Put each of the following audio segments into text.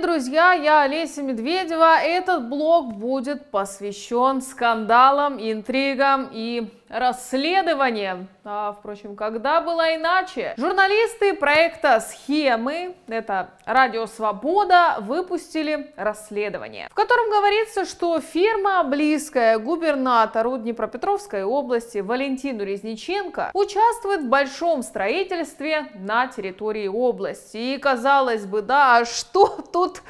друзья! Я Олеся Медведева. Этот блог будет посвящен скандалам, интригам и расследование. А, впрочем, когда было иначе? Журналисты проекта «Схемы», это «Радио Свобода», выпустили расследование, в котором говорится, что фирма, близкая губернатору Днепропетровской области Валентину Резниченко, участвует в большом строительстве на территории области. И казалось бы, да, а что тут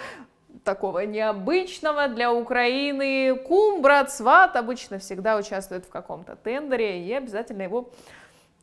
такого необычного для Украины. Кум, брат, сват обычно всегда участвует в каком-то тендере и обязательно его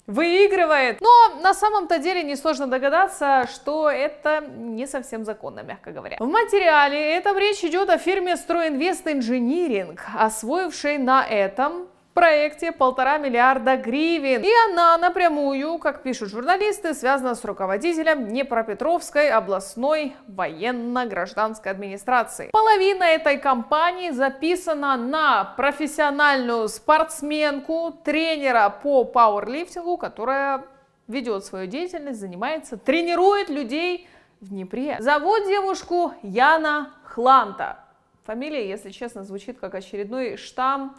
выигрывает. Но на самом-то деле несложно догадаться, что это не совсем законно, мягко говоря. В материале этом речь идет о фирме «Стройинвест Инжиниринг», освоившей на этом проекте полтора миллиарда гривен. И она напрямую, как пишут журналисты, связана с руководителем Днепропетровской областной военно-гражданской администрации. Половина этой компании записана на профессиональную спортсменку, тренера по пауэрлифтингу, которая ведет свою деятельность, занимается, тренирует людей в Днепре. Зовут девушку Яна Хланта. Фамилия, если честно, звучит как очередной штамм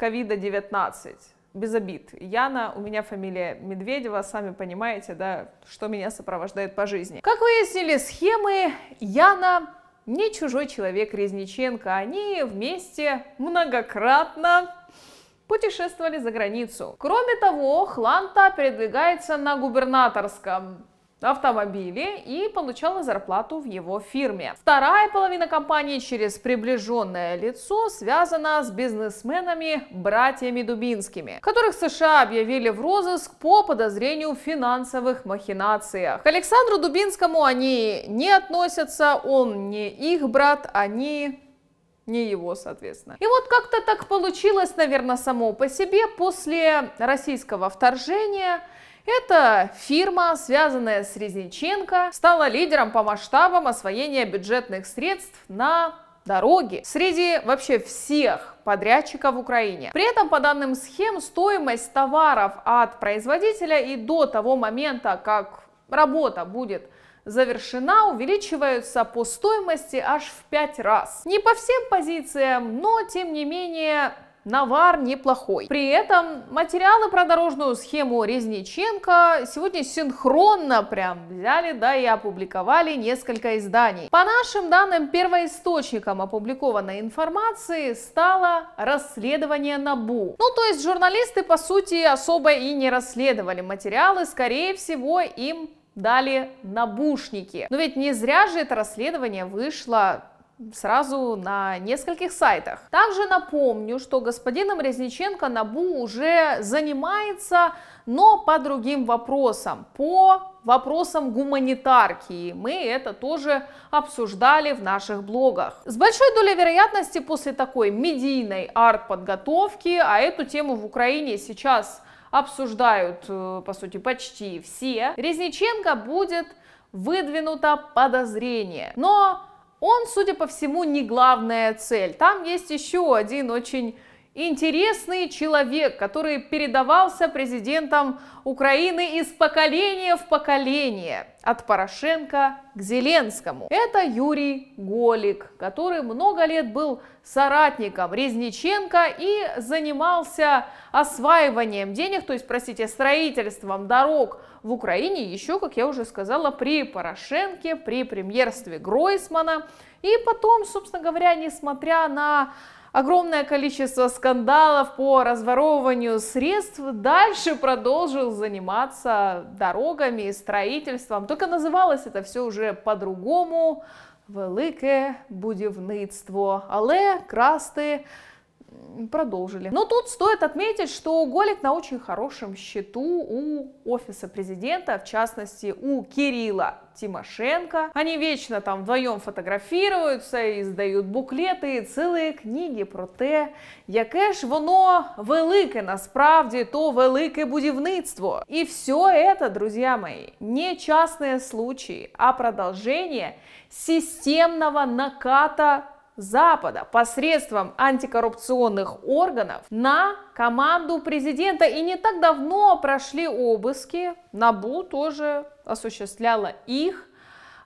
ковида-19. Без обид. Яна, у меня фамилия Медведева, сами понимаете, да, что меня сопровождает по жизни. Как выяснили схемы, Яна не чужой человек Резниченко. Они вместе многократно путешествовали за границу. Кроме того, Хланта передвигается на губернаторском автомобиле и получала зарплату в его фирме. Вторая половина компании через приближенное лицо связана с бизнесменами братьями Дубинскими, которых США объявили в розыск по подозрению в финансовых махинациях. К Александру Дубинскому они не относятся, он не их брат, они не его, соответственно. И вот как-то так получилось, наверное, само по себе после российского вторжения эта фирма, связанная с Резниченко, стала лидером по масштабам освоения бюджетных средств на дороги среди вообще всех подрядчиков в Украине. При этом, по данным схем, стоимость товаров от производителя и до того момента, как работа будет завершена, увеличиваются по стоимости аж в 5 раз. Не по всем позициям, но тем не менее навар неплохой. При этом материалы про дорожную схему Резниченко сегодня синхронно прям взяли, да, и опубликовали несколько изданий. По нашим данным, первоисточником опубликованной информации стало расследование НАБУ. Ну, то есть журналисты, по сути, особо и не расследовали материалы, скорее всего, им дали набушники. Но ведь не зря же это расследование вышло сразу на нескольких сайтах. Также напомню, что господином Резниченко НАБУ уже занимается, но по другим вопросам, по вопросам гуманитарки. мы это тоже обсуждали в наших блогах. С большой долей вероятности после такой медийной арт-подготовки, а эту тему в Украине сейчас обсуждают, э, по сути, почти все, Резниченко будет выдвинуто подозрение. Но он, судя по всему, не главная цель. Там есть еще один очень Интересный человек, который передавался президентом Украины из поколения в поколение, от Порошенко к Зеленскому. Это Юрий Голик, который много лет был соратником Резниченко и занимался осваиванием денег, то есть, простите, строительством дорог в Украине, еще, как я уже сказала, при Порошенке, при премьерстве Гройсмана. И потом, собственно говоря, несмотря на огромное количество скандалов по разворовыванию средств, дальше продолжил заниматься дорогами и строительством. Только называлось это все уже по-другому. Великое будивництво. але красти продолжили. Но тут стоит отметить, что Голик на очень хорошем счету у офиса президента, в частности у Кирилла Тимошенко. Они вечно там вдвоем фотографируются, издают буклеты, целые книги про те, яке ж воно велике насправді то велике будівництво. И все это, друзья мои, не частные случаи, а продолжение системного наката Запада посредством антикоррупционных органов на команду президента. И не так давно прошли обыски. Набу тоже осуществляла их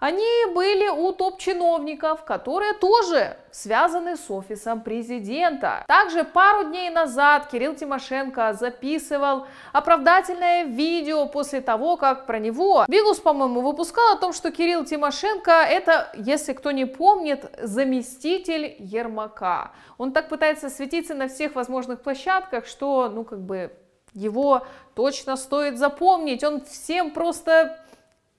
они были у топ-чиновников, которые тоже связаны с офисом президента. Также пару дней назад Кирилл Тимошенко записывал оправдательное видео после того, как про него Бигус, по-моему, выпускал о том, что Кирилл Тимошенко это, если кто не помнит, заместитель Ермака. Он так пытается светиться на всех возможных площадках, что, ну, как бы его точно стоит запомнить. Он всем просто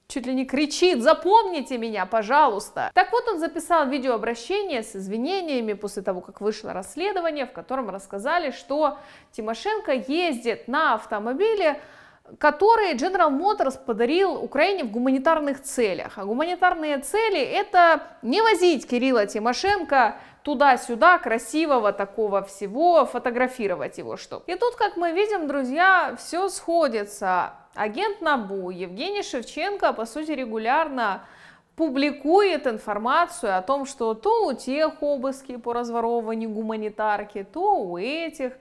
чуть ли не кричит, запомните меня, пожалуйста. Так вот, он записал видеообращение с извинениями после того, как вышло расследование, в котором рассказали, что Тимошенко ездит на автомобиле, которые General Motors подарил Украине в гуманитарных целях. А гуманитарные цели – это не возить Кирилла Тимошенко туда-сюда, красивого такого всего, фотографировать его что. И тут, как мы видим, друзья, все сходится. Агент НАБУ Евгений Шевченко, по сути, регулярно публикует информацию о том, что то у тех обыски по разворовыванию гуманитарки, то у этих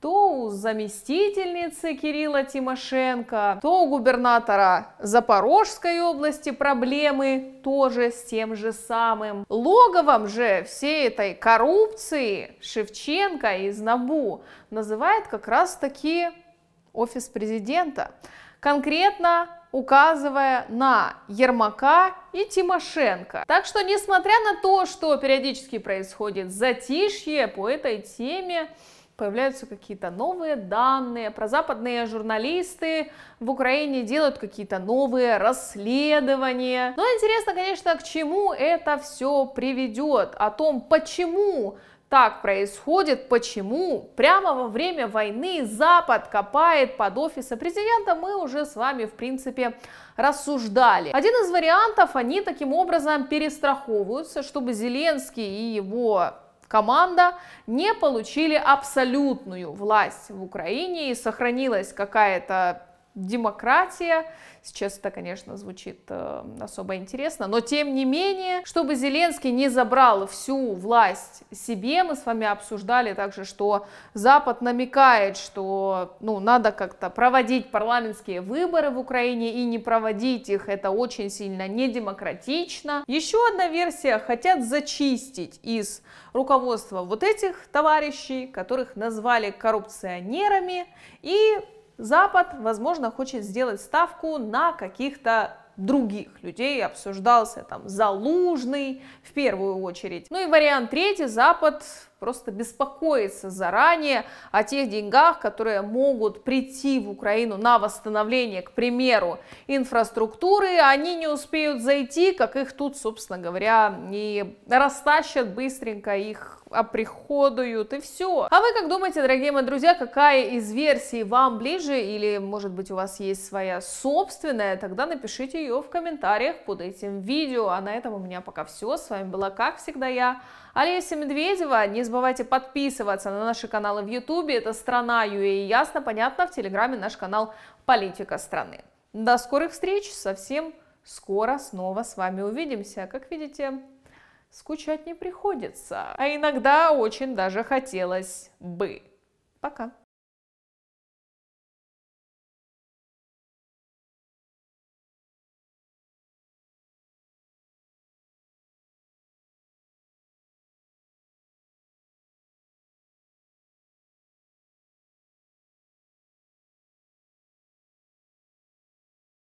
то у заместительницы Кирилла Тимошенко, то у губернатора Запорожской области проблемы тоже с тем же самым. Логовом же всей этой коррупции Шевченко из НАБУ называет как раз-таки офис президента, конкретно указывая на Ермака и Тимошенко. Так что, несмотря на то, что периодически происходит затишье по этой теме, появляются какие-то новые данные, про западные журналисты в Украине делают какие-то новые расследования. Но ну, интересно, конечно, к чему это все приведет, о том, почему так происходит, почему прямо во время войны Запад копает под офисы президента, мы уже с вами, в принципе, рассуждали. Один из вариантов, они таким образом перестраховываются, чтобы Зеленский и его команда не получили абсолютную власть в Украине и сохранилась какая-то демократия. Сейчас это, конечно, звучит э, особо интересно, но тем не менее, чтобы Зеленский не забрал всю власть себе, мы с вами обсуждали также, что Запад намекает, что ну, надо как-то проводить парламентские выборы в Украине и не проводить их, это очень сильно недемократично. Еще одна версия, хотят зачистить из руководства вот этих товарищей, которых назвали коррупционерами, и Запад, возможно, хочет сделать ставку на каких-то других людей, обсуждался там Залужный в первую очередь. Ну и вариант третий, Запад просто беспокоится заранее о тех деньгах, которые могут прийти в Украину на восстановление, к примеру, инфраструктуры, они не успеют зайти, как их тут, собственно говоря, не растащат быстренько их оприходуют а и все. А вы как думаете, дорогие мои друзья, какая из версий вам ближе или может быть у вас есть своя собственная, тогда напишите ее в комментариях под этим видео. А на этом у меня пока все. С вами была, как всегда, я, Олеся Медведева. Не забывайте подписываться на наши каналы в Ютубе. Это «Страна ЮА» ясно, понятно. В Телеграме наш канал «Политика страны». До скорых встреч. Совсем скоро снова с вами увидимся. Как видите, скучать не приходится. А иногда очень даже хотелось бы. Пока.